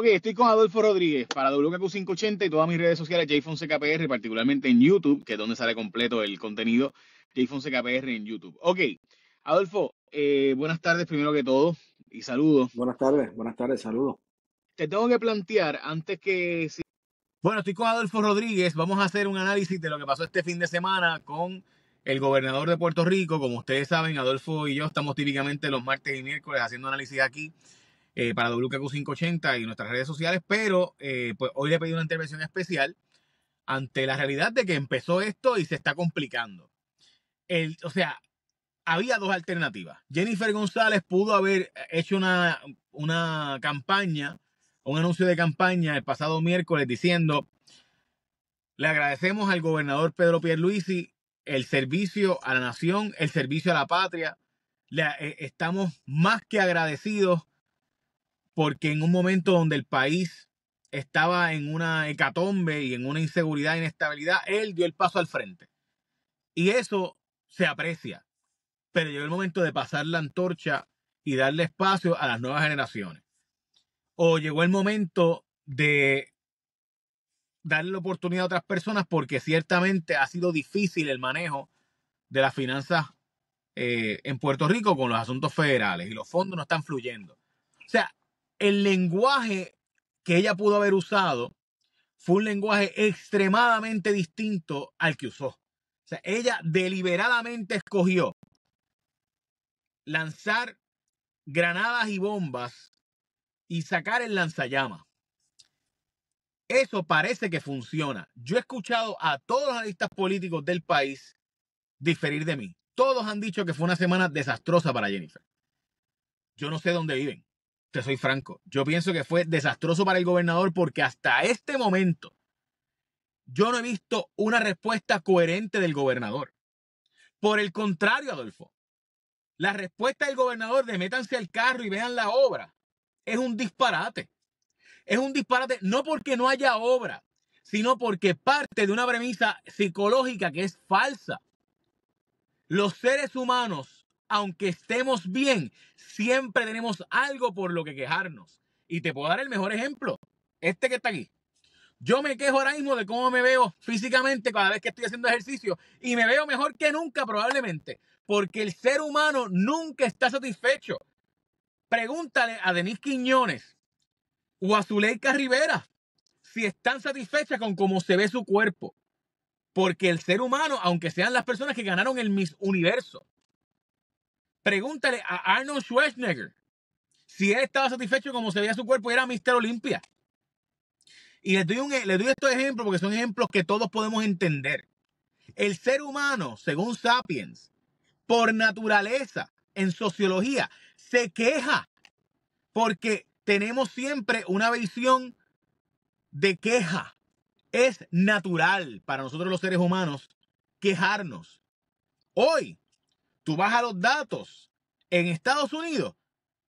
Ok, estoy con Adolfo Rodríguez para WKQ580 y todas mis redes sociales, JFonsecaPR, particularmente en YouTube, que es donde sale completo el contenido, JFonsecaPR en YouTube. Ok, Adolfo, eh, buenas tardes primero que todo y saludos. Buenas tardes, buenas tardes, saludos. Te tengo que plantear antes que... Bueno, estoy con Adolfo Rodríguez, vamos a hacer un análisis de lo que pasó este fin de semana con el gobernador de Puerto Rico. Como ustedes saben, Adolfo y yo estamos típicamente los martes y miércoles haciendo análisis aquí. Eh, para WKQ580 y nuestras redes sociales, pero eh, pues, hoy le pedí una intervención especial ante la realidad de que empezó esto y se está complicando. El, o sea, había dos alternativas. Jennifer González pudo haber hecho una, campaña, un anuncio de campaña el pasado miércoles diciendo, le agradecemos al gobernador Pedro Pierluisi el servicio a la nación, el servicio a la patria. Le, eh, estamos más que agradecidos porque en un momento donde el país estaba en una hecatombe y en una inseguridad e inestabilidad, él dio el paso al frente. Y eso se aprecia. Pero llegó el momento de pasar la antorcha y darle espacio a las nuevas generaciones. O llegó el momento de darle la oportunidad a otras personas porque ciertamente ha sido difícil el manejo de las finanzas eh, en Puerto Rico con los asuntos federales y los fondos no están fluyendo. O sea, el lenguaje que ella pudo haber usado fue un lenguaje extremadamente distinto al que usó. O sea, ella deliberadamente escogió lanzar granadas y bombas y sacar el lanzallamas. Eso parece que funciona. Yo he escuchado a todos los analistas políticos del país diferir de mí. Todos han dicho que fue una semana desastrosa para Jennifer. Yo no sé dónde viven te soy franco, yo pienso que fue desastroso para el gobernador porque hasta este momento yo no he visto una respuesta coherente del gobernador. Por el contrario, Adolfo, la respuesta del gobernador de métanse al carro y vean la obra es un disparate. Es un disparate no porque no haya obra, sino porque parte de una premisa psicológica que es falsa. Los seres humanos aunque estemos bien, siempre tenemos algo por lo que quejarnos. Y te puedo dar el mejor ejemplo, este que está aquí. Yo me quejo ahora mismo de cómo me veo físicamente cada vez que estoy haciendo ejercicio y me veo mejor que nunca probablemente, porque el ser humano nunca está satisfecho. Pregúntale a Denise Quiñones o a Zuleika Rivera si están satisfechas con cómo se ve su cuerpo. Porque el ser humano, aunque sean las personas que ganaron el Miss Universo, Pregúntale a Arnold Schwarzenegger si él estaba satisfecho como se veía su cuerpo y era Mister Olimpia. Y les doy, e, les doy estos ejemplos porque son ejemplos que todos podemos entender. El ser humano, según Sapiens, por naturaleza, en sociología, se queja porque tenemos siempre una visión de queja. Es natural para nosotros los seres humanos quejarnos. Hoy tú a los datos, en Estados Unidos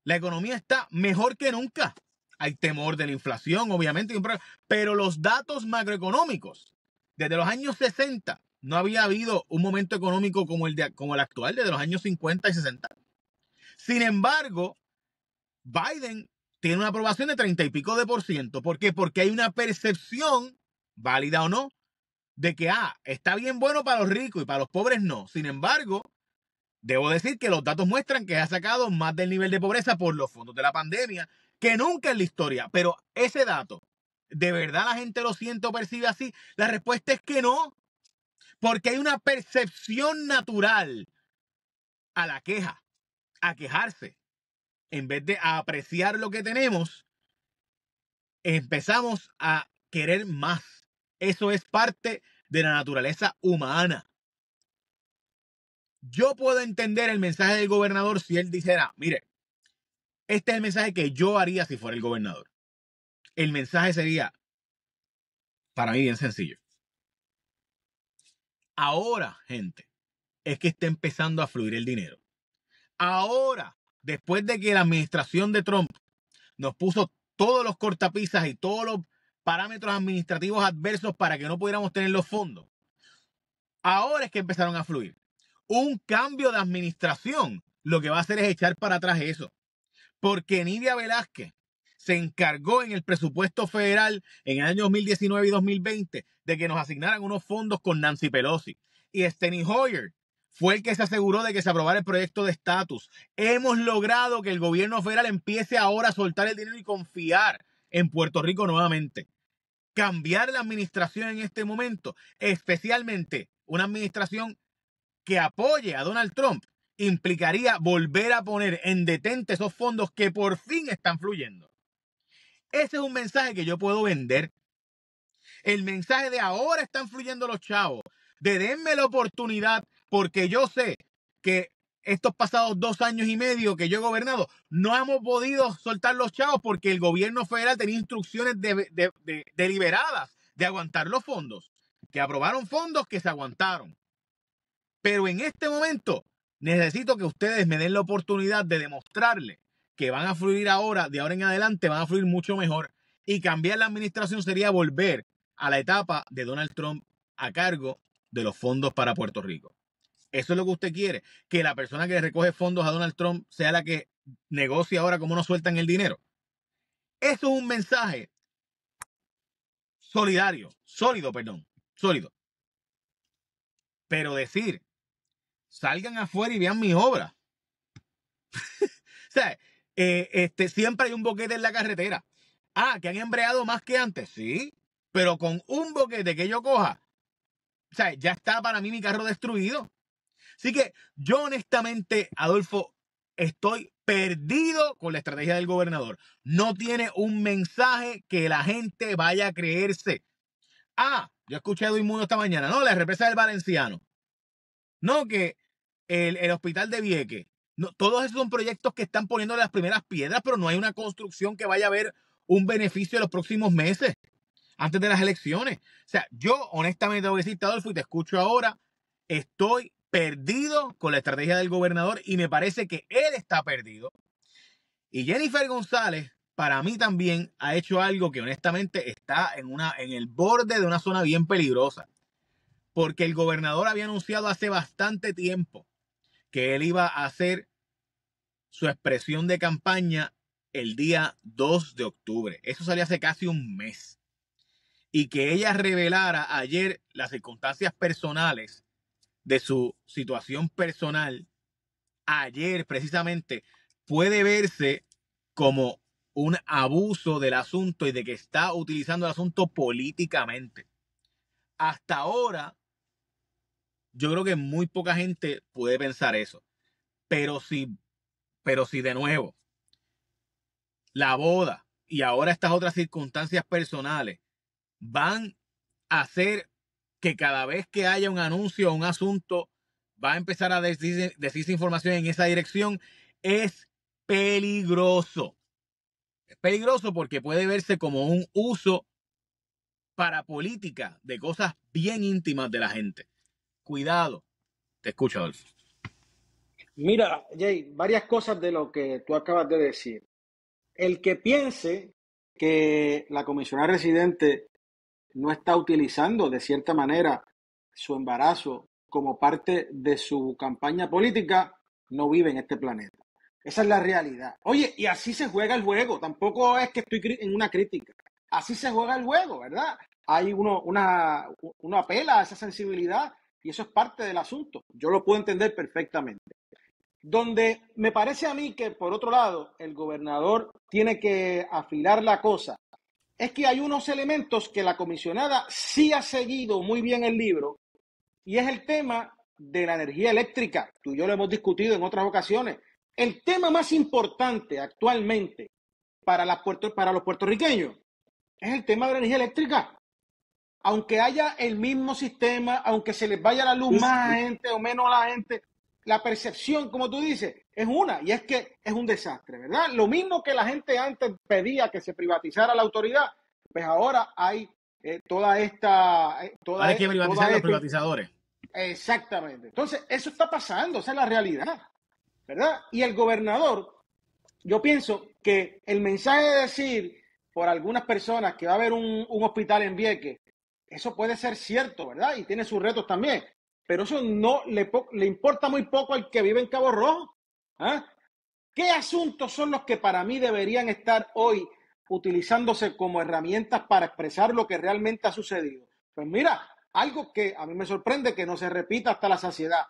la economía está mejor que nunca. Hay temor de la inflación, obviamente, pero los datos macroeconómicos, desde los años 60, no había habido un momento económico como el, actual, desde los años 50 y 60. Sin embargo, Biden tiene una aprobación de 30 y pico de por ciento. ¿Por qué? Porque hay una percepción, válida o no, de que, ah, está bien bueno para los ricos y para los pobres no. Sin embargo, Debo decir que los datos muestran que ha sacado más del nivel de pobreza por los fondos de la pandemia que nunca en la historia. Pero ese dato, ¿de verdad la gente lo siente o percibe así? La respuesta es que no. Porque hay una percepción natural a la queja, a quejarse. En vez de apreciar lo que tenemos, empezamos a querer más. Eso es parte de la naturaleza humana. Yo puedo entender el mensaje del gobernador si él dijera, mire, este es el mensaje que yo haría si fuera el gobernador. El mensaje sería, para mí, bien sencillo. Ahora, gente, es que está empezando a fluir el dinero. Ahora, después de que la administración de Trump nos puso todos los cortapisas y todos los parámetros administrativos adversos para que no pudiéramos tener los fondos, ahora es que empezaron a fluir un cambio de administración lo que va a hacer es echar para atrás eso. Porque Nidia Velázquez se encargó en el presupuesto federal en el año 2019 y 2020 de que nos asignaran unos fondos con Nancy Pelosi. Y Steny Hoyer fue el que se aseguró de que se aprobara el proyecto de estatus. Hemos logrado que el gobierno federal empiece ahora a soltar el dinero y confiar en Puerto Rico nuevamente. Cambiar la administración en este momento, especialmente una administración que apoye a Donald Trump implicaría volver a poner en detente esos fondos que por fin están fluyendo. Ese es un mensaje que yo puedo vender. El mensaje de ahora están fluyendo los chavos, de denme la oportunidad, porque yo sé que estos pasados dos años y medio que yo he gobernado, no hemos podido soltar los chavos porque el gobierno federal tenía instrucciones deliberadas de aguantar los fondos, que aprobaron fondos que se aguantaron. Pero en este momento necesito que ustedes me den la oportunidad de demostrarle que van a fluir ahora, de ahora en adelante, van a fluir mucho mejor. Y cambiar la administración sería volver a la etapa de Donald Trump a cargo de los fondos para Puerto Rico. Eso es lo que usted quiere, que la persona que recoge fondos a Donald Trump sea la que negocie ahora cómo nos sueltan el dinero. Eso es un mensaje solidario, sólido, perdón, sólido. Pero decir salgan afuera y vean mis obras. o sea, eh, este, siempre hay un boquete en la carretera. Ah, que han embreado más que antes, sí, pero con un boquete que yo coja, o sea, ya está para mí mi carro destruido. Así que yo honestamente, Adolfo, estoy perdido con la estrategia del gobernador. No tiene un mensaje que la gente vaya a creerse. Ah, yo escuché a Edwin esta mañana, no, la represa del Valenciano. No, que el, hospital de Vieque. No, todos esos son proyectos que están poniendo las primeras piedras, pero no hay una construcción que vaya a haber un beneficio en los próximos meses, antes de las elecciones. O sea, yo honestamente tengo que Adolfo, y te escucho ahora, estoy perdido con la estrategia del gobernador y me parece que él está perdido. Y Jennifer González, para mí también, ha hecho algo que honestamente está en, una, en el borde de una zona bien peligrosa. Porque el gobernador había anunciado hace bastante tiempo que él iba a hacer su expresión de campaña el día 2 de octubre. Eso salió hace casi un mes. Y que ella revelara ayer las circunstancias personales de su situación personal, ayer precisamente, puede verse como un abuso del asunto y de que está utilizando el asunto políticamente. Hasta ahora, yo creo que muy poca gente puede pensar eso. Pero si, pero si de nuevo, la boda y ahora estas otras circunstancias personales van a hacer que cada vez que haya un anuncio o un asunto, va a empezar a decirse información en esa dirección, es peligroso. Es peligroso porque puede verse como un uso para política de cosas bien íntimas de la gente cuidado. Te escucho, Adolfo. Mira, Jay, varias cosas de lo que tú acabas de decir. El que piense que la comisionada residente no está utilizando de cierta manera su embarazo como parte de su campaña política, no vive en este planeta. Esa es la realidad. Oye, y así se juega el juego. Tampoco es que estoy en una crítica. Así se juega el juego, ¿verdad? Hay uno, una, una apela a esa sensibilidad y eso es parte del asunto. Yo lo puedo entender perfectamente. Donde me parece a mí que, por otro lado, el gobernador tiene que afilar la cosa, es que hay unos elementos que la comisionada sí ha seguido muy bien el libro, y es el tema de la energía eléctrica. Tú y yo lo hemos discutido en otras ocasiones. El tema más importante actualmente para, para los puertorriqueños es el tema de la energía eléctrica aunque haya el mismo sistema, aunque se les vaya la luz más a la gente o menos a la gente, la percepción, como tú dices, es una, y es que es un desastre, ¿verdad? Lo mismo que la gente antes pedía que se privatizara la autoridad, pues ahora hay eh, toda esta... Eh, hay que privatizar a los privatizadores. Exactamente. Entonces, eso está pasando, esa es la realidad, ¿verdad? Y el gobernador, yo pienso que el mensaje de decir por algunas personas que va a haber un, un hospital en Vieques, eso puede ser cierto, ¿verdad? Y tiene sus retos también. Pero eso no le, importa muy poco al que vive en Cabo Rojo. ¿ah? ¿Qué asuntos son los que para mí deberían estar hoy utilizándose como herramientas para expresar lo que realmente ha sucedido? Pues mira, algo que a mí me sorprende que no se repita hasta la saciedad.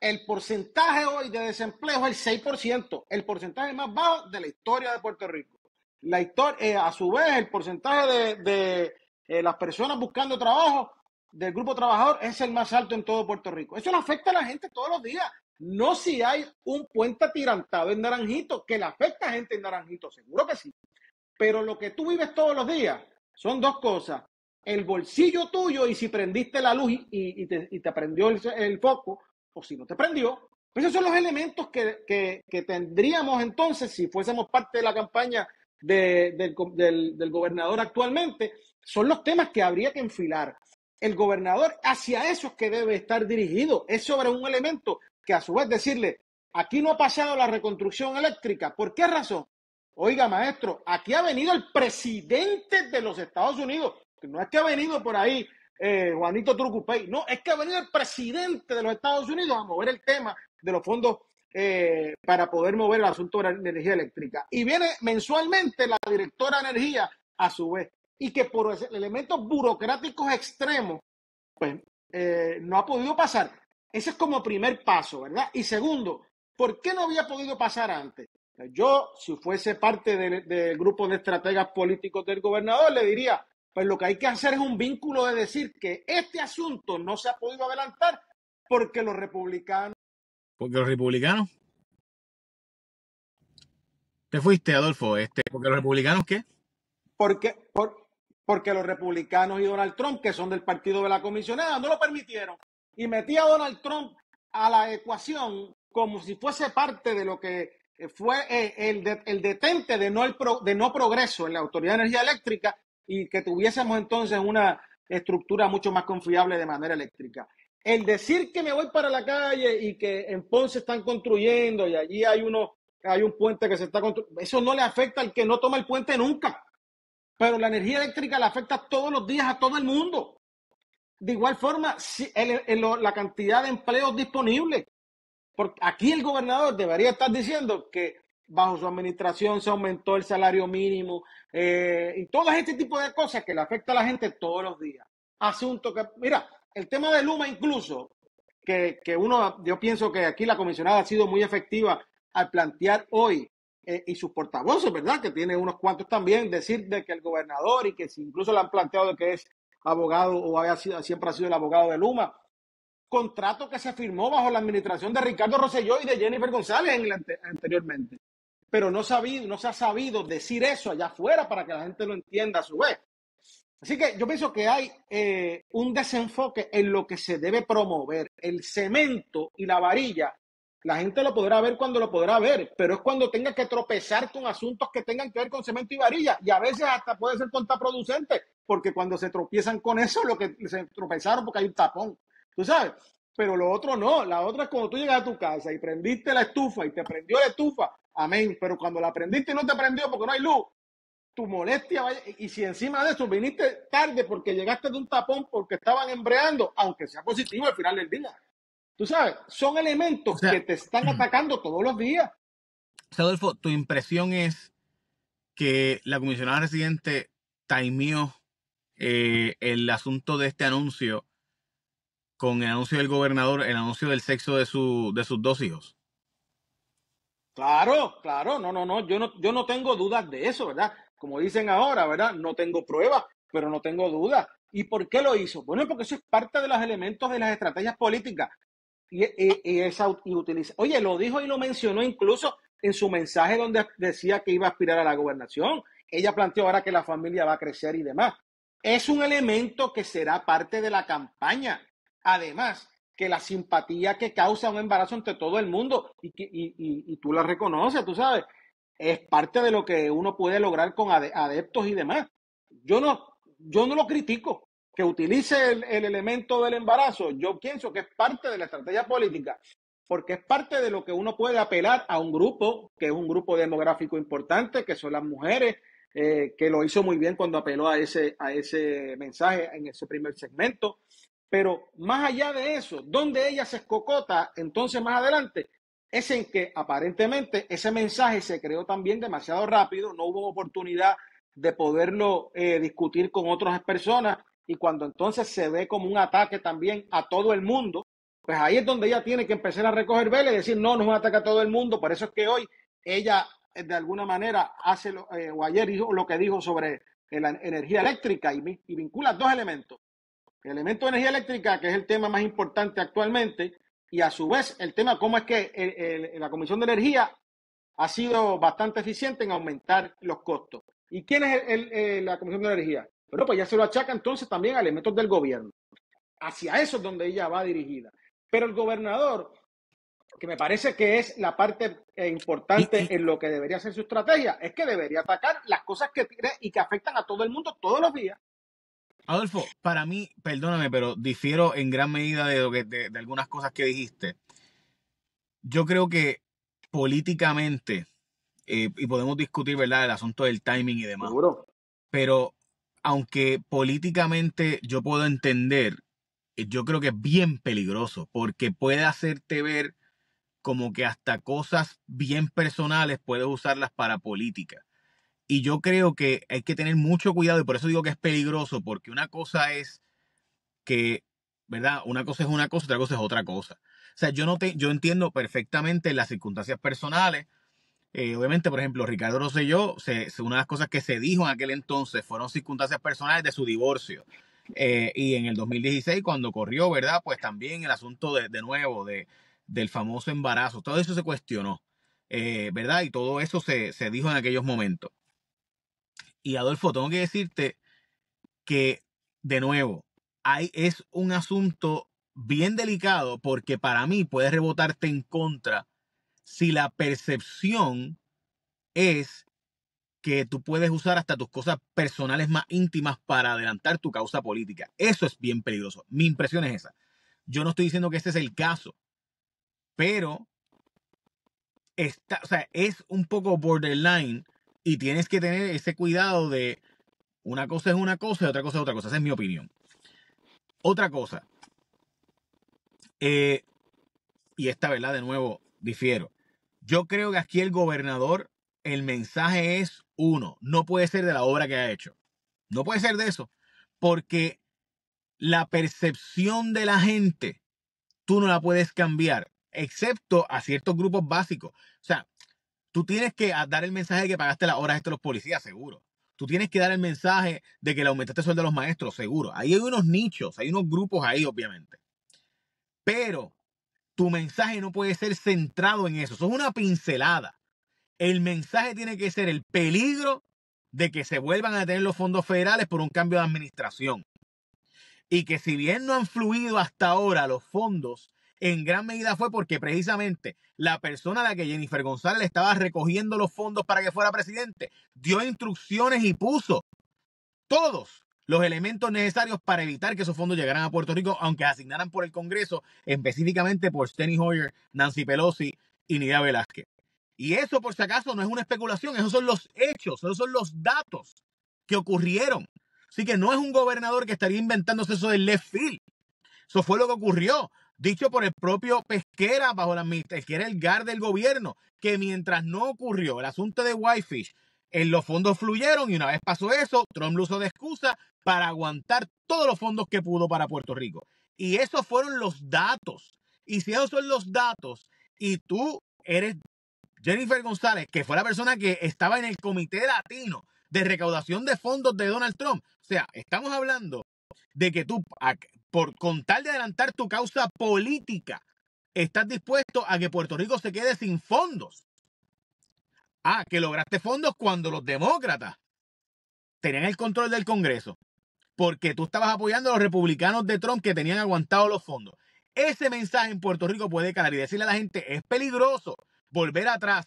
El porcentaje hoy de desempleo es el 6%, el porcentaje más bajo de la historia de Puerto Rico. La historia, eh, a su vez, el porcentaje de, eh, las personas buscando trabajo del grupo trabajador es el más alto en todo Puerto Rico. Eso no afecta a la gente todos los días. No si hay un puente tirantado en Naranjito, que le afecta a gente en Naranjito, seguro que sí. Pero lo que tú vives todos los días son dos cosas. El bolsillo tuyo y si prendiste la luz y, te, y prendió el, foco, o si no te prendió. esos son los elementos que, tendríamos entonces si fuésemos parte de la campaña del gobernador actualmente son los temas que habría que enfilar. El gobernador hacia eso que debe estar dirigido. Es sobre un elemento que a su vez decirle, aquí no ha pasado la reconstrucción eléctrica. ¿Por qué razón? Oiga, maestro, aquí ha venido el presidente de los Estados Unidos. No es que ha venido por ahí eh, Juanito Trucupey. No, es que ha venido el presidente de los Estados Unidos a mover el tema de los fondos eh, para poder mover el asunto de la energía eléctrica. Y viene mensualmente la directora de energía a su vez y que por elementos burocráticos extremos, pues eh, no ha podido pasar. Ese es como primer paso, ¿verdad? Y segundo, ¿por qué no había podido pasar antes? Yo, si fuese parte del, grupo de estrategas políticos del gobernador, le diría, pues lo que hay que hacer es un vínculo de decir que este asunto no se ha podido adelantar porque los republicanos... Porque los republicanos... Te fuiste, Adolfo, este, porque los republicanos qué? Porque, por, porque los republicanos y Donald Trump, que son del partido de la comisionada, no lo permitieron. Y metía a Donald Trump a la ecuación como si fuese parte de lo que eh, fue eh, el, el detente de no, el de no progreso en la Autoridad de Energía Eléctrica y que tuviésemos entonces una estructura mucho más confiable de manera eléctrica. El decir que me voy para la calle y que en Ponce están construyendo y allí hay uno hay un puente que se está construyendo, eso no le afecta al que no toma el puente nunca pero la energía eléctrica la afecta todos los días a todo el mundo. De igual forma, el, la cantidad de empleos disponibles. Porque aquí el gobernador debería estar diciendo que bajo su administración se aumentó el salario mínimo eh, y todo este tipo de cosas que le afecta a la gente todos los días. Asunto que, mira, el tema de Luma incluso, que, que uno, yo pienso que aquí la comisionada ha sido muy efectiva al plantear hoy eh, y sus portavoces, ¿verdad? Que tiene unos cuantos también, decir de que el gobernador y que incluso le han planteado que es abogado o había sido, siempre ha sido el abogado de Luma. Contrato que se firmó bajo la administración de Ricardo Rosselló y de Jennifer González anteriormente. Pero no, sabido, no se ha sabido decir eso allá afuera para que la gente lo entienda a su vez. Así que yo pienso que hay eh, un desenfoque en lo que se debe promover. El cemento y la varilla la gente lo podrá ver cuando lo podrá ver, pero es cuando tenga que tropezar con asuntos que tengan que ver con cemento y varilla. Y a veces hasta puede ser contraproducente, porque cuando se tropiezan con eso, lo que se tropezaron porque hay un tapón. Tú sabes, pero lo otro no. La otra es cuando tú llegas a tu casa y prendiste la estufa y te prendió la estufa, amén. Pero cuando la prendiste y no te prendió porque no hay luz, tu molestia vaya. Y si encima de eso viniste tarde porque llegaste de un tapón porque estaban embreando, aunque sea positivo al final del día. Tú sabes, son elementos que te están atacando todos los días. Adolfo, tu impresión es que la comisionada residente taimió eh, el asunto de este anuncio con el anuncio del gobernador, el anuncio del sexo de, de sus dos hijos. Claro, claro, no, no, no, yo no, yo no tengo dudas de eso, ¿verdad? Como dicen ahora, ¿verdad? No tengo pruebas, pero no tengo dudas. ¿Y por qué lo hizo? Bueno, porque eso es parte de los elementos de las estrategias políticas y, utiliza. Oye, lo dijo y lo mencionó incluso en su mensaje donde decía que iba a aspirar a la gobernación. Ella planteó ahora que la familia va a crecer y demás. Es un elemento que será parte de la campaña. Además, que la simpatía que causa un embarazo entre todo el mundo y, y tú la reconoces, tú sabes, es parte de lo que uno puede lograr con adeptos y demás. Yo no, yo no lo critico, utilice el, elemento del embarazo, yo pienso que es parte de la estrategia política, porque es parte de lo que uno puede apelar a un grupo, que es un grupo demográfico importante, que son las mujeres, eh, que lo hizo muy bien cuando apeló a ese, a ese mensaje en ese primer segmento. Pero más allá de eso, donde ella se escocota, entonces más adelante, es en que aparentemente ese mensaje se creó también demasiado rápido, no hubo oportunidad de poderlo eh, discutir con otras personas y cuando entonces se ve como un ataque también a todo el mundo, pues ahí es donde ella tiene que empezar a recoger vela y decir, no, no es un ataque a todo el mundo, por eso es que hoy ella eh, de alguna manera hace, lo, eh, o ayer hizo lo que dijo sobre la energía eléctrica y, vincula dos elementos. El elemento de energía eléctrica, que es el tema más importante actualmente, y a su vez el tema cómo es que la Comisión de Energía ha sido bastante eficiente en aumentar los costos. ¿Y quién es eh, la Comisión de Energía? Pero pues ya se lo achaca entonces también a elementos del gobierno. Hacia eso es donde ella va dirigida. Pero el gobernador, que me parece que es la parte eh, importante en lo que debería ser su estrategia, es que debería atacar las cosas que tiene y que afectan a todo el mundo todos los días. Adolfo, para mí, perdóname, pero difiero en gran medida de, algunas cosas que dijiste. Yo creo que políticamente, eh, y podemos discutir, ¿verdad?, el asunto del timing y demás. Pero aunque políticamente yo puedo entender, eh, yo creo que es bien peligroso porque puede hacerte ver como que hasta cosas bien personales puedes usarlas para política. Y yo creo que hay que tener mucho cuidado y por eso digo que es peligroso porque una cosa es que, ¿verdad? Una cosa es una cosa, otra cosa es otra cosa. O sea, yo, no te, yo entiendo perfectamente las circunstancias personales, eh, obviamente, por ejemplo, Ricardo Rosselló, se, una de las cosas que se dijo en aquel entonces fueron circunstancias personales de su divorcio. Eh, y en el 2016, cuando corrió, ¿verdad? Pues también el asunto de, nuevo de, del famoso embarazo, todo eso se cuestionó, eh, ¿verdad? Y todo eso se, se dijo en aquellos momentos. Y Adolfo, tengo que decirte que, de nuevo, hay, es un asunto bien delicado porque para mí puede rebotarte en contra si la percepción es que tú puedes usar hasta tus cosas personales más íntimas para adelantar tu causa política. Eso es bien peligroso. Mi impresión es esa. Yo no estoy diciendo que este es el caso, pero está, es un poco borderline y tienes que tener ese cuidado de una cosa es una cosa y otra cosa es otra cosa. Esa es mi opinión. Otra cosa, eh, y esta, ¿verdad? De nuevo, difiero. Yo creo que aquí el gobernador, el mensaje es uno, no puede ser de la obra que ha hecho. No puede ser de eso, porque la percepción de la gente, tú no la puedes cambiar, excepto a ciertos grupos básicos. O sea, tú tienes que dar el mensaje de que pagaste las horas a los policías, seguro. Tú tienes que dar el mensaje de que le aumentaste el sueldo a los maestros, seguro. Ahí hay unos nichos, hay unos grupos ahí, obviamente. Pero tu mensaje no puede ser centrado en eso. Eso es una pincelada. El mensaje tiene que ser el peligro de que se vuelvan a tener los fondos federales por un cambio de administración. Y que si bien no han fluido hasta ahora los fondos, en gran medida fue porque precisamente la persona a la que Jennifer González estaba recogiendo los fondos para que fuera presidente dio instrucciones y puso todos los elementos necesarios para evitar que esos fondos llegaran a Puerto Rico, aunque asignaran por el Congreso, específicamente por Steny Hoyer, Nancy Pelosi y Nidia Velázquez. Y eso, por si acaso, no es una especulación, esos son los hechos, esos son los datos que ocurrieron. Así que no es un gobernador que estaría inventándose eso del left field. Eso fue lo que ocurrió, dicho por el propio Pesquera bajo la administración, que era el GAR del gobierno, que mientras no ocurrió el asunto de Whitefish, en eh, los fondos fluyeron y una vez pasó eso, Trump lo usó de excusa para aguantar todos los fondos que pudo para Puerto Rico. Y esos fueron los datos. Y si esos son los datos y tú eres Jennifer González, que fue la persona que estaba en el comité latino de recaudación de fondos de Donald Trump, o sea, estamos hablando de que tú, por contar de adelantar tu causa política, estás dispuesto a que Puerto Rico se quede sin fondos. Ah, que lograste fondos cuando los demócratas tenían el control del Congreso porque tú estabas apoyando a los republicanos de Trump que tenían aguantado los fondos. Ese mensaje en Puerto Rico puede calar y decirle a la gente, es peligroso volver atrás,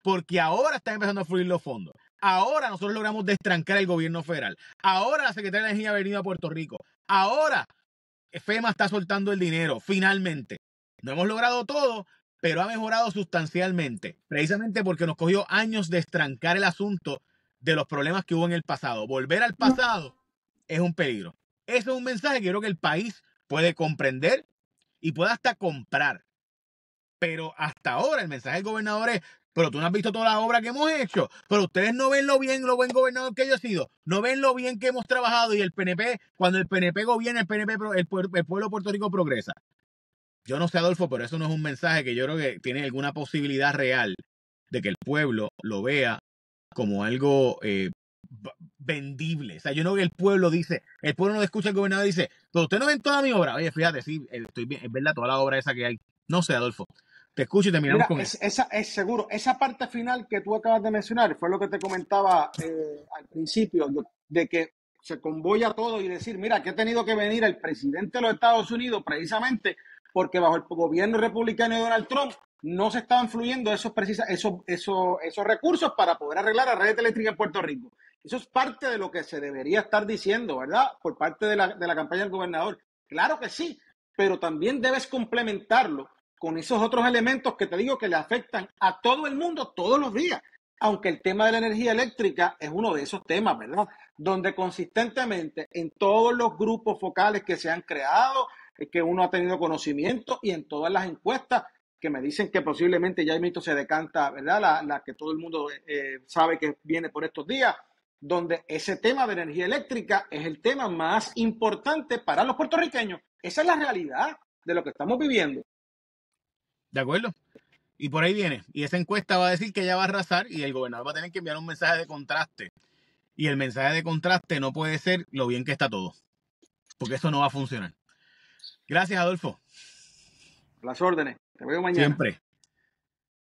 porque ahora están empezando a fluir los fondos. Ahora nosotros logramos destrancar el gobierno federal. Ahora la Secretaría de Energía ha venido a Puerto Rico. Ahora FEMA está soltando el dinero, finalmente. No hemos logrado todo, pero ha mejorado sustancialmente, precisamente porque nos cogió años destrancar el asunto de los problemas que hubo en el pasado. Volver al pasado es un peligro. Eso es un mensaje que yo creo que el país puede comprender y puede hasta comprar. Pero hasta ahora el mensaje del gobernador es, pero tú no has visto todas las obras que hemos hecho, pero ustedes no ven lo bien, lo buen gobernador que yo he sido, no ven lo bien que hemos trabajado y el PNP, cuando el PNP gobierna, el PNP, el, pueblo de Puerto Rico progresa. Yo no sé, Adolfo, pero eso no es un mensaje que yo creo que tiene alguna posibilidad real de que el pueblo lo vea como algo eh, vendible. O sea, yo no el pueblo dice, el pueblo no escucha el gobernador dice, pero usted no ve toda mi obra. Oye, fíjate, sí, eh, estoy bien, es verdad, toda la obra esa que hay. No sé, Adolfo. Te escucho y te miro con Esa, es seguro. Esa parte final que tú acabas de mencionar fue lo que te comentaba eh, al principio, de, que se convoya todo y decir, mira, que ha tenido que venir el presidente de los Estados Unidos precisamente porque bajo el gobierno republicano de Donald Trump no se estaban fluyendo esos, esos, esos recursos para poder arreglar la red eléctrica en Puerto Rico. Eso es parte de lo que se debería estar diciendo, ¿verdad? Por parte de la, campaña del gobernador. Claro que sí, pero también debes complementarlo con esos otros elementos que te digo que le afectan a todo el mundo todos los días. Aunque el tema de la energía eléctrica es uno de esos temas, ¿verdad? Donde consistentemente en todos los grupos focales que se han creado, eh, que uno ha tenido conocimiento y en todas las encuestas que me dicen que posiblemente ya mito se decanta, ¿verdad? La, que todo el mundo eh, eh, sabe que viene por estos días, donde ese tema de energía eléctrica es el tema más importante para los puertorriqueños. Esa es la realidad de lo que estamos viviendo. De acuerdo. Y por ahí viene. Y esa encuesta va a decir que ya va a arrasar y el gobernador va a tener que enviar un mensaje de contraste. Y el mensaje de contraste no puede ser lo bien que está todo. Porque eso no va a funcionar. Gracias, Adolfo. Las órdenes. Te veo mañana. Siempre.